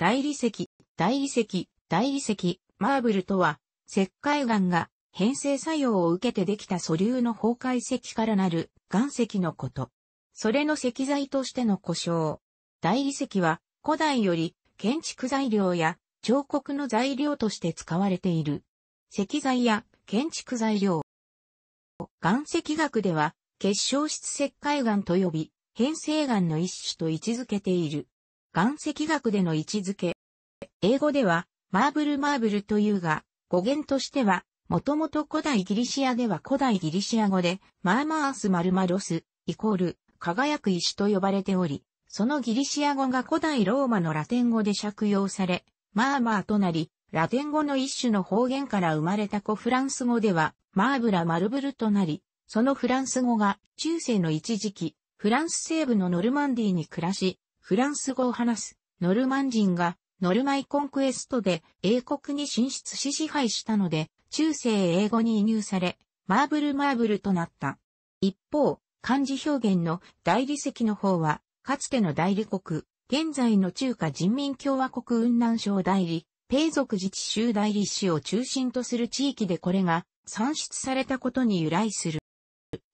大理石、大理石、大理石、マーブルとは、石灰岩が変成作用を受けてできた素粒の崩壊石からなる岩石のこと。それの石材としての故障。大理石は古代より建築材料や彫刻の材料として使われている。石材や建築材料。岩石学では結晶質石灰岩と呼び、変成岩の一種と位置づけている。岩石学での位置づけ。英語では、マーブルマーブルというが、語源としては、もともと古代ギリシアでは古代ギリシア語で、マーマースマルマロス、イコール、輝く石と呼ばれており、そのギリシア語が古代ローマのラテン語で借用され、マーマーとなり、ラテン語の一種の方言から生まれた古フランス語では、マーブラマルブルとなり、そのフランス語が中世の一時期、フランス西部のノルマンディーに暮らし、フランス語を話すノルマン人がノルマイコンクエストで英国に進出し支配したので、中世英語に移入され、マーブルマーブルとなった。一方、漢字表現の大理石の方は、かつての大理国、現在の中華人民共和国雲南省代理、ペイ族自治州代理市を中心とする地域でこれが産出されたことに由来する。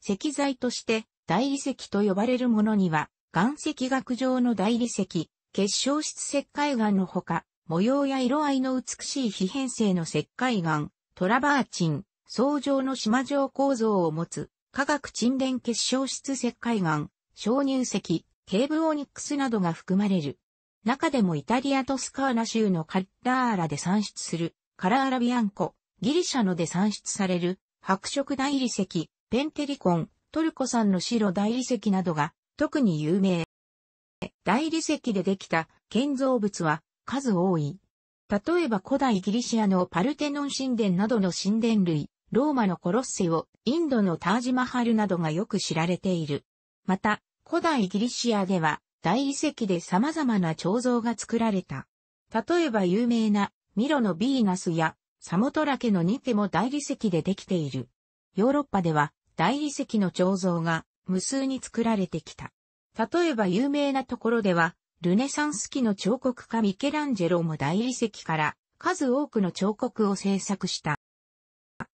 石材として大理石と呼ばれるものには、岩石学上の大理石、結晶質石灰岩のほか、模様や色合いの美しい非変性の石灰岩、トラバーチン、層状の島状構造を持つ、化学沈殿結晶質石灰岩、鍾乳石、ケーブオニックスなどが含まれる。中でもイタリアトスカーナ州のカッラーラで産出する、カラーラビアンコ、ギリシャので産出される、白色大理石、ペンテリコン、トルコ産の白大理石などが特に有名。大理石でできた建造物は数多い。例えば古代ギリシアのパルテノン神殿などの神殿類、ローマのコロッセオ、インドのタージマハルなどがよく知られている。また、古代ギリシアでは大理石で様々な彫像が作られた。例えば有名なミロのヴィーナスやサモトラケのニテも大理石でできている。ヨーロッパでは大理石の彫像が無数に作られてきた。例えば有名なところでは、ルネサンス期の彫刻家ミケランジェロも大理石から数多くの彫刻を制作した。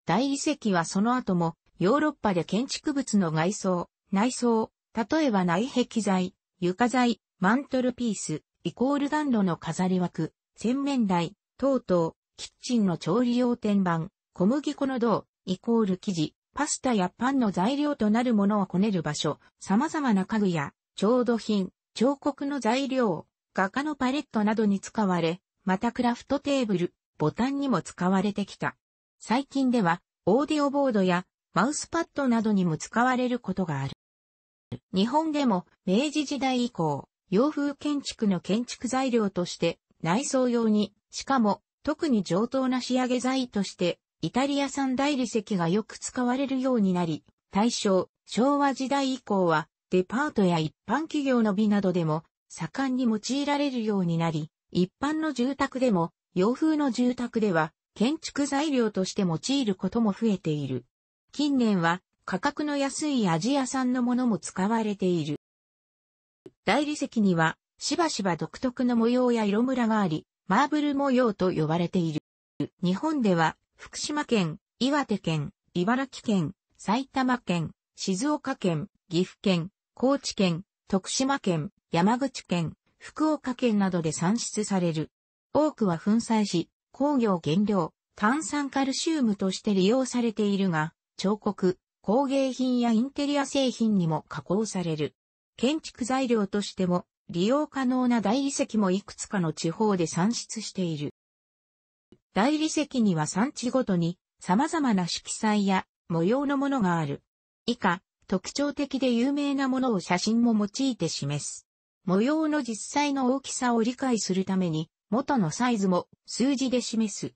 大理石はその後もヨーロッパで建築物の外装、内装、例えば内壁材、床材、マントルピース、イコール暖炉の飾り枠、洗面台、等々、キッチンの調理用天板、小麦粉の銅、イコール生地、パスタやパンの材料となるものをこねる場所、様々な家具や、調度品、彫刻の材料、画家のパレットなどに使われ、またクラフトテーブル、ボタンにも使われてきた。最近では、オーディオボードや、マウスパッドなどにも使われることがある。日本でも、明治時代以降、洋風建築の建築材料として、内装用に、しかも、特に上等な仕上げ材としてイタリア産大理石がよく使われるようになり、大正、昭和時代以降は、デパートや一般企業の美などでも、盛んに用いられるようになり、一般の住宅でも、洋風の住宅では、建築材料として用いることも増えている。近年は、価格の安いアジア産のものも使われている。大理石には、しばしば独特の模様や色ムラがあり、マーブル模様と呼ばれている。日本では、福島県、岩手県、茨城県、埼玉県、静岡県、岐阜県、高知県、徳島県、山口県、福岡県などで産出される。多くは粉砕し、工業原料、炭酸カルシウムとして利用されているが、彫刻、工芸品やインテリア製品にも加工される。建築材料としても利用可能な大理石もいくつかの地方で産出している。大理石には産地ごとに様々な色彩や模様のものがある。以下、特徴的で有名なものを写真も用いて示す。模様の実際の大きさを理解するために、元のサイズも数字で示す。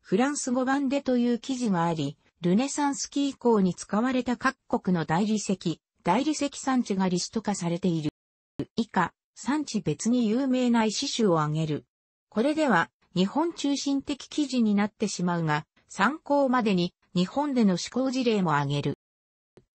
フランス語版でという記事があり、ルネサンス期以降に使われた各国の大理石、大理石産地がリスト化されている。以下、産地別に有名な石種を挙げる。これでは、日本中心的記事になってしまうが、参考までに日本での思行事例も挙げる。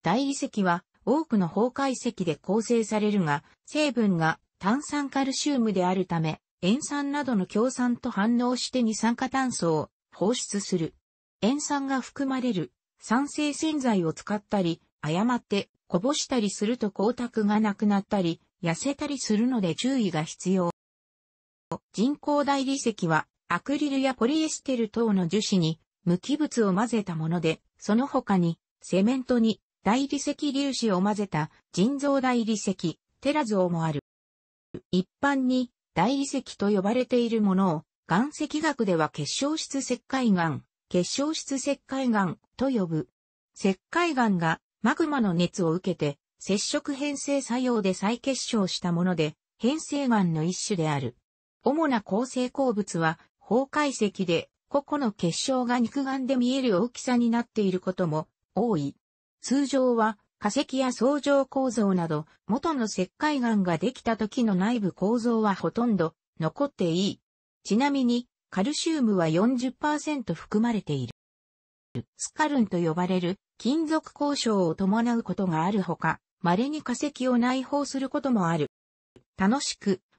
大理石は多くの崩壊石で構成されるが、成分が炭酸カルシウムであるため、塩酸などの強酸と反応して二酸化炭素を放出する。塩酸が含まれる酸性洗剤を使ったり、誤ってこぼしたりすると光沢がなくなったり、痩せたりするので注意が必要。人工大理石はアクリルやポリエステル等の樹脂に無機物を混ぜたもので、その他にセメントに大理石粒子を混ぜた人造大理石、テラゾもある。一般に大理石と呼ばれているものを岩石学では結晶質石灰岩、結晶質石灰岩と呼ぶ。石灰岩がマグマの熱を受けて接触変成作用で再結晶したもので、変成岩の一種である。主な構成鉱物は、崩壊石で、個々の結晶が肉眼で見える大きさになっていることも多い。通常は、化石や相乗構造など、元の石灰岩ができた時の内部構造はほとんど残っていい。ちなみに、カルシウムは40%含まれている。スカルンと呼ばれる金属交渉を伴うことがあるほか、稀に化石を内包することもある。楽しく、